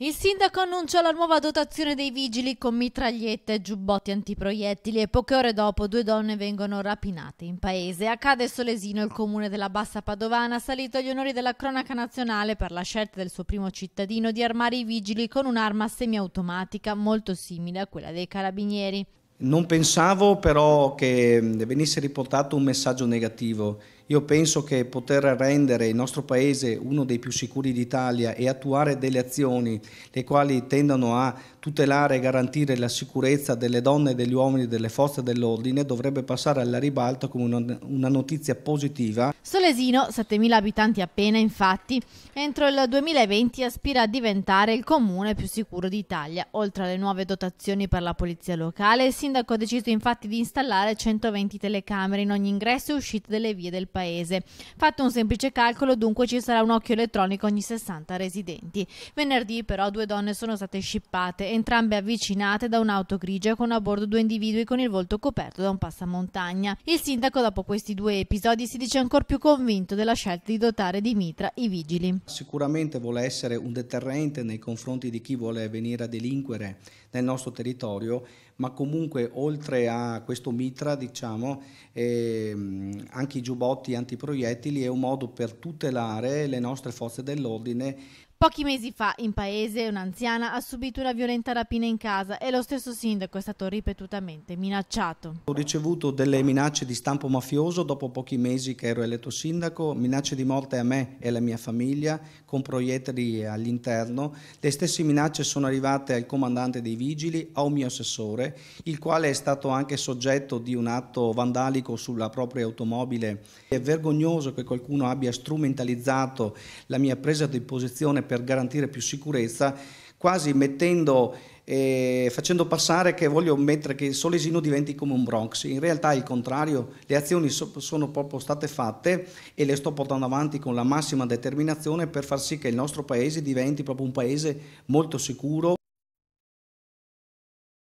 Il sindaco annuncia la nuova dotazione dei vigili con mitragliette e giubbotti antiproiettili e poche ore dopo due donne vengono rapinate in paese. Accade Solesino, il comune della Bassa Padovana, salito agli onori della cronaca nazionale per la scelta del suo primo cittadino di armare i vigili con un'arma semiautomatica molto simile a quella dei carabinieri. Non pensavo però che mm, venisse riportato un messaggio negativo io penso che poter rendere il nostro Paese uno dei più sicuri d'Italia e attuare delle azioni le quali tendano a tutelare e garantire la sicurezza delle donne, e degli uomini, delle forze dell'ordine dovrebbe passare alla ribalta come una, notizia positiva. Solesino, 7.000 abitanti appena infatti, entro il 2020 aspira a diventare il comune più sicuro d'Italia. Oltre alle nuove dotazioni per la polizia locale, il sindaco ha deciso infatti di installare 120 telecamere in ogni ingresso e uscita delle vie del paese paese. Fatto un semplice calcolo, dunque ci sarà un occhio elettronico ogni 60 residenti. Venerdì però due donne sono state scippate, entrambe avvicinate da un'auto grigia con a bordo due individui con il volto coperto da un passamontagna. Il sindaco dopo questi due episodi si dice ancora più convinto della scelta di dotare di mitra i vigili. Sicuramente vuole essere un deterrente nei confronti di chi vuole venire a delinquere nel nostro territorio, ma comunque oltre a questo mitra, diciamo, ehm, anche i giubbotti antiproiettili è un modo per tutelare le nostre forze dell'ordine Pochi mesi fa in paese un'anziana ha subito una violenta rapina in casa e lo stesso sindaco è stato ripetutamente minacciato. Ho ricevuto delle minacce di stampo mafioso dopo pochi mesi che ero eletto sindaco, minacce di morte a me e alla mia famiglia con proiettili all'interno. Le stesse minacce sono arrivate al comandante dei vigili, a un mio assessore, il quale è stato anche soggetto di un atto vandalico sulla propria automobile. È vergognoso che qualcuno abbia strumentalizzato la mia presa di posizione per garantire più sicurezza, quasi mettendo, eh, facendo passare che voglio mettere che il Solesino diventi come un Bronx. In realtà è il contrario, le azioni so, sono proprio state fatte e le sto portando avanti con la massima determinazione per far sì che il nostro paese diventi proprio un paese molto sicuro.